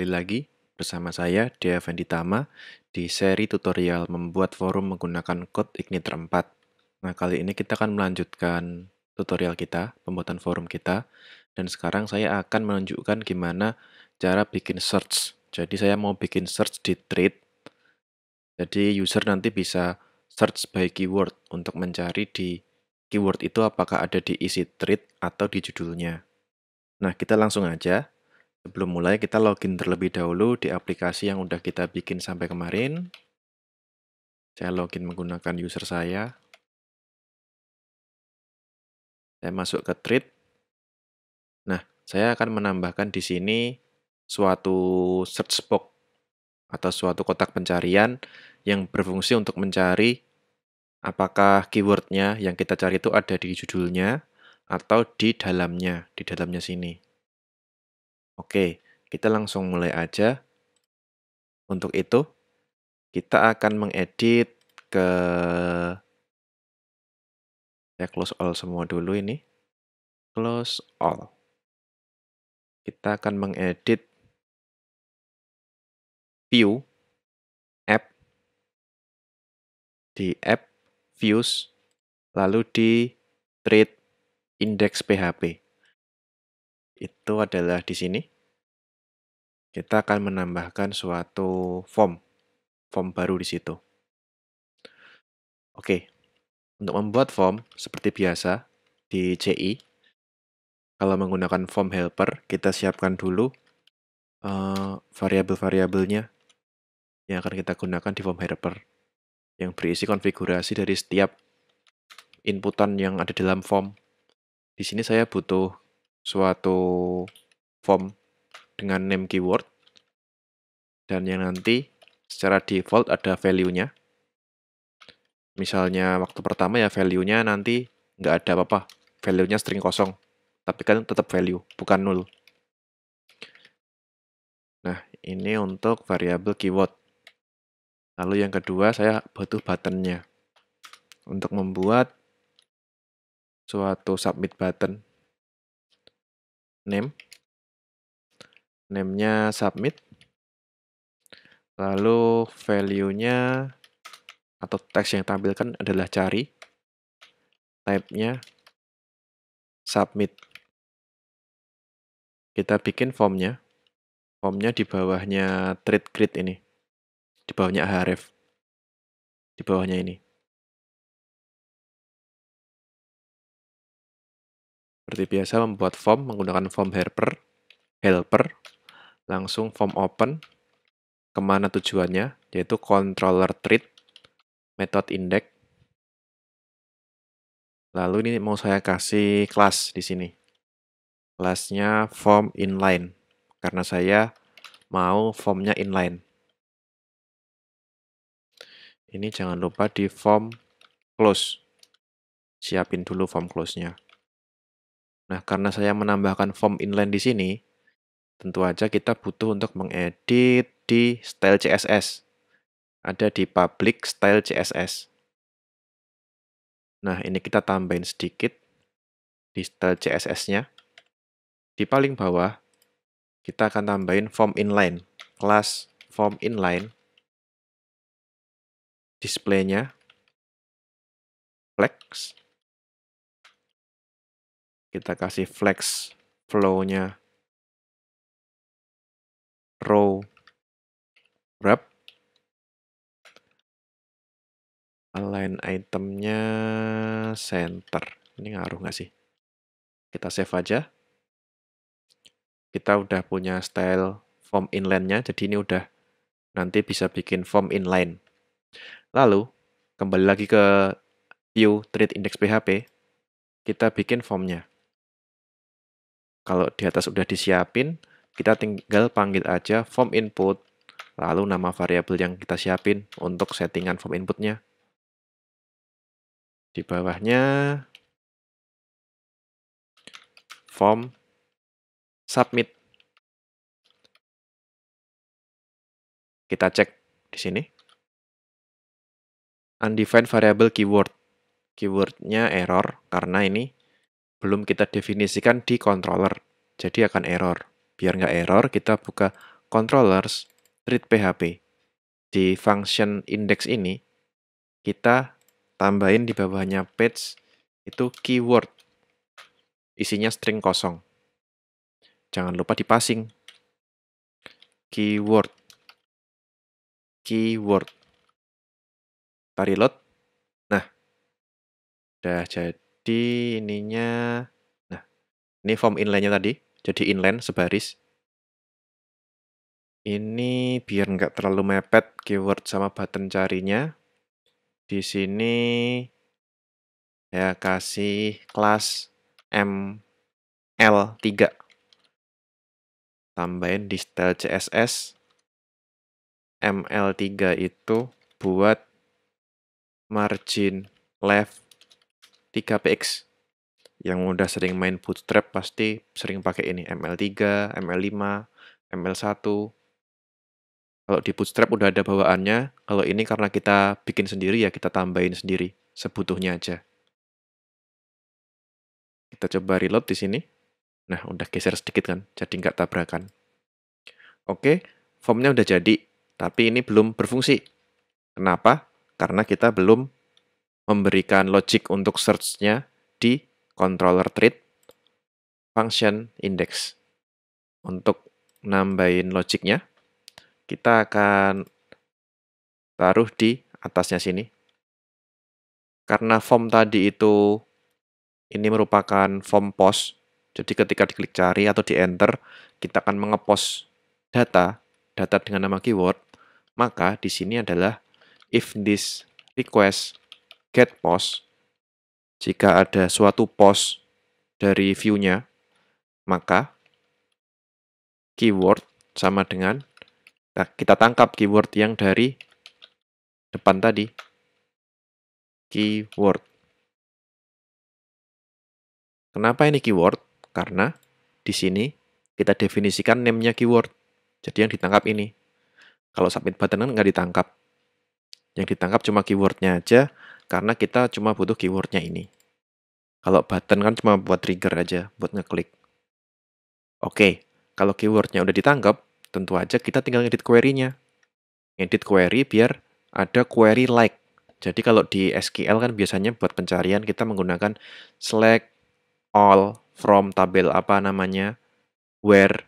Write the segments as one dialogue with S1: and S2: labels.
S1: kembali lagi bersama saya, Dea Venditama, di seri tutorial membuat forum menggunakan code Igniter 4. Nah, kali ini kita akan melanjutkan tutorial kita, pembuatan forum kita, dan sekarang saya akan menunjukkan gimana cara bikin search. Jadi, saya mau bikin search di thread, jadi user nanti bisa search by keyword untuk mencari di keyword itu apakah ada di isi thread atau di judulnya. Nah, kita langsung aja Sebelum mulai, kita login terlebih dahulu di aplikasi yang udah kita bikin
S2: sampai kemarin. Saya login menggunakan user saya. Saya masuk ke thread. Nah, saya akan menambahkan di sini suatu search box atau
S1: suatu kotak pencarian yang berfungsi untuk mencari apakah keywordnya yang kita cari itu ada di judulnya atau di dalamnya, di dalamnya sini. Oke, kita langsung mulai aja. Untuk itu, kita akan mengedit ke
S2: saya close all semua dulu ini. Close all. Kita akan mengedit view app di app views lalu di trade index PHP
S1: itu adalah di sini. Kita akan menambahkan suatu form, form baru di situ. Oke, untuk membuat form seperti biasa di CI, kalau menggunakan form helper, kita siapkan dulu uh, variabel-variabelnya yang akan kita gunakan di form helper yang berisi konfigurasi dari setiap inputan yang ada dalam form. Di sini saya butuh suatu form dengan name keyword dan yang nanti secara default ada value-nya. Misalnya waktu pertama ya value-nya nanti nggak ada apa-apa, value-nya string kosong, tapi kan tetap value, bukan nul. Nah, ini untuk variabel keyword. Lalu yang kedua saya butuh button-nya. Untuk membuat
S2: suatu submit button name. name submit.
S1: Lalu
S2: value-nya atau teks yang tampilkan adalah cari. Type-nya submit. Kita bikin form-nya. Form-nya di bawahnya trade grid ini. Di bawahnya href. Di bawahnya ini. Seperti biasa membuat form menggunakan form helper, helper, langsung form open, kemana tujuannya,
S1: yaitu controller treat, method index, lalu ini mau saya kasih kelas di sini. Kelasnya form inline, karena saya mau formnya inline. Ini jangan lupa di form close. Siapin dulu form close-nya. Nah, karena saya menambahkan form inline di sini, tentu aja kita butuh untuk mengedit di style CSS.
S2: Ada di public style CSS. Nah, ini kita tambahin sedikit di style CSS-nya. Di paling bawah, kita akan tambahin form inline. Kelas form inline. Display-nya flex. Kita kasih flex flow-nya row wrap. Align itemnya center. Ini ngaruh nggak sih? Kita save aja.
S1: Kita udah punya style form inline-nya, jadi ini udah nanti bisa bikin form inline. Lalu, kembali lagi ke view treat index PHP, kita bikin formnya. Kalau di atas sudah disiapin, kita tinggal panggil aja form input, lalu nama variabel
S2: yang kita siapin untuk settingan form inputnya. Di bawahnya form submit. Kita cek di sini. Undefined variable keyword.
S1: Keywordnya error karena ini belum kita definisikan di controller. Jadi akan error. Biar nggak error, kita buka controllers read PHP. Di function index ini, kita tambahin di bawahnya page itu keyword. Isinya string kosong.
S2: Jangan lupa di passing Keyword. Keyword. Kita reload. Nah,
S1: udah jadi jadi ininya, nah ini form inline-nya tadi, jadi inline sebaris. Ini biar nggak terlalu mepet keyword sama button carinya. Di sini ya kasih kelas ML3. Tambahin di style CSS. ML3 itu buat margin left 3px Yang udah sering main bootstrap pasti sering pakai ini ML3, ML5, ML1. Kalau di bootstrap udah ada bawaannya, kalau ini karena kita bikin sendiri ya kita tambahin sendiri sebutuhnya aja. Kita coba reload di sini. Nah, udah geser sedikit kan, jadi nggak tabrakan. Oke, formnya udah jadi, tapi ini belum berfungsi. Kenapa? Karena kita belum memberikan logic untuk search-nya di controller treat function index. Untuk nambahin logic-nya, kita akan taruh di atasnya sini. Karena form tadi itu ini merupakan form post, jadi ketika diklik cari atau di enter, kita akan mengepost data, data dengan nama keyword, maka di sini adalah if this request get post, jika ada suatu post dari view-nya, maka keyword sama dengan kita tangkap keyword yang
S2: dari depan tadi. Keyword. Kenapa ini keyword? Karena di sini
S1: kita definisikan name-nya keyword. Jadi yang ditangkap ini. Kalau submit button kan nggak ditangkap. Yang ditangkap cuma keywordnya aja, karena kita cuma butuh keywordnya ini. Kalau button kan cuma buat trigger aja, buat ngeklik. Oke, kalau keywordnya udah ditangkap, tentu aja kita tinggal edit query-nya. Edit query biar ada query like. Jadi kalau di SQL kan biasanya buat pencarian kita menggunakan select all from tabel apa namanya, where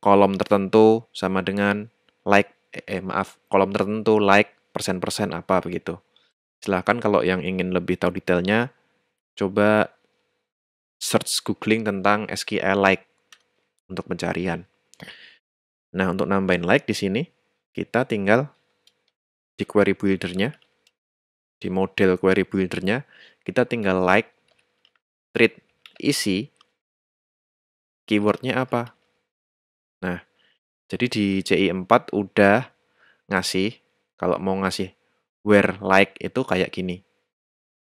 S1: kolom tertentu sama dengan like eh, maaf kolom tertentu like persen persen apa begitu Silahkan kalau yang ingin lebih tahu detailnya, coba search googling tentang SQL like untuk pencarian. Nah, untuk nambahin like di sini, kita tinggal di query buildernya, di model query buildernya, kita tinggal like treat isi keywordnya apa. Nah, jadi di CI4 udah ngasih, kalau mau ngasih where like itu kayak gini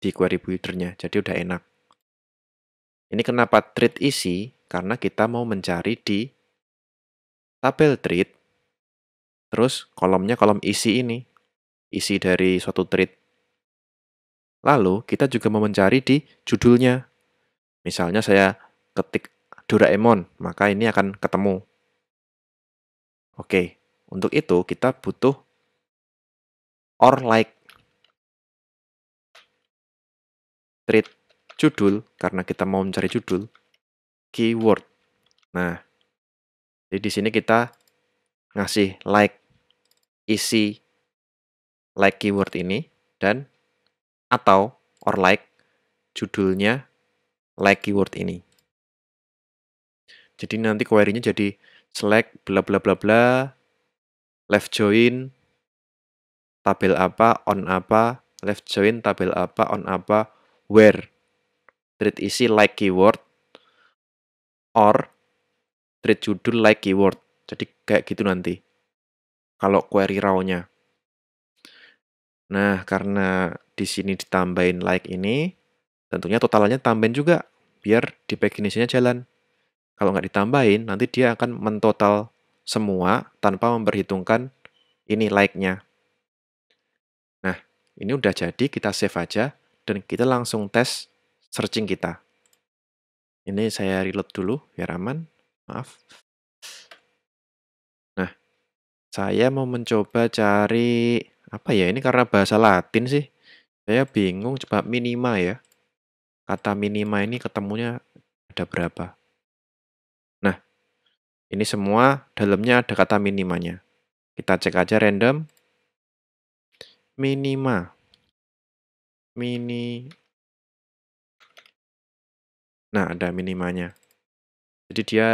S1: di query buildernya, jadi udah enak. Ini kenapa treat isi? Karena kita mau mencari di tabel treat, terus kolomnya kolom isi ini, isi dari suatu treat. Lalu kita juga mau mencari di judulnya. Misalnya saya ketik Doraemon, maka ini
S2: akan ketemu. Oke, untuk itu kita butuh or like treat judul karena kita mau mencari judul keyword. Nah,
S1: jadi di sini kita ngasih like isi like keyword ini dan atau or like judulnya like keyword ini. Jadi nanti query-nya jadi select bla bla bla bla left join tabel apa, on apa, left join, tabel apa, on apa, where. Treat isi like keyword, or treat judul like keyword. Jadi kayak gitu nanti. Kalau query raw Nah, karena di sini ditambahin like ini, tentunya totalnya tambahin juga, biar di paginisinya jalan. Kalau nggak ditambahin, nanti dia akan mentotal semua tanpa memperhitungkan ini like-nya. Ini udah jadi, kita save aja dan kita langsung tes searching kita. Ini saya reload dulu biar aman. Maaf. Nah, saya mau mencoba cari apa ya? Ini karena bahasa Latin sih. Saya bingung coba minima ya. Kata minima ini ketemunya ada berapa? Nah, ini semua dalamnya ada kata minimanya. Kita cek aja random
S2: minima mini nah ada minimanya jadi dia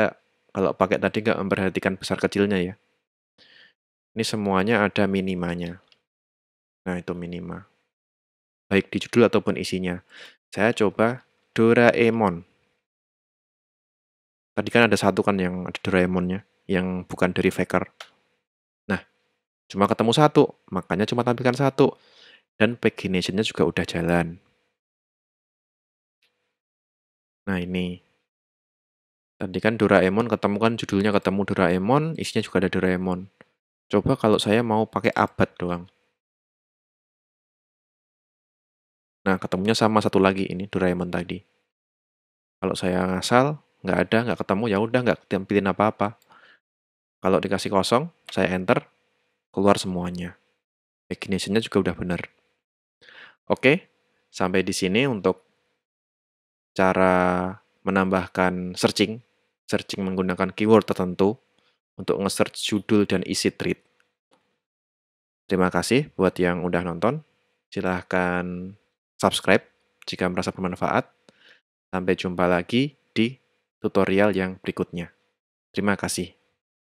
S1: kalau pakai tadi nggak memperhatikan besar kecilnya ya ini semuanya ada minimanya nah itu minima baik di judul ataupun isinya saya coba Doraemon tadi kan ada satu kan yang ada Doraemonnya yang bukan dari Faker Cuma ketemu satu,
S2: makanya cuma tampilkan satu. Dan paginationnya juga udah jalan. Nah ini. Tadi kan Doraemon ketemu
S1: kan judulnya ketemu Doraemon, isinya juga ada Doraemon. Coba kalau saya mau pakai abad
S2: doang. Nah, ketemunya sama satu lagi ini Doraemon tadi. Kalau saya ngasal, nggak ada, nggak ketemu, ya udah nggak
S1: tampilin apa-apa. Kalau dikasih kosong, saya enter, keluar semuanya. Pagination-nya juga udah benar. Oke, sampai di sini untuk cara menambahkan searching, searching menggunakan keyword tertentu untuk nge-search judul dan isi thread Terima kasih buat yang udah nonton. Silahkan subscribe jika merasa
S2: bermanfaat. Sampai jumpa lagi di tutorial yang berikutnya. Terima kasih.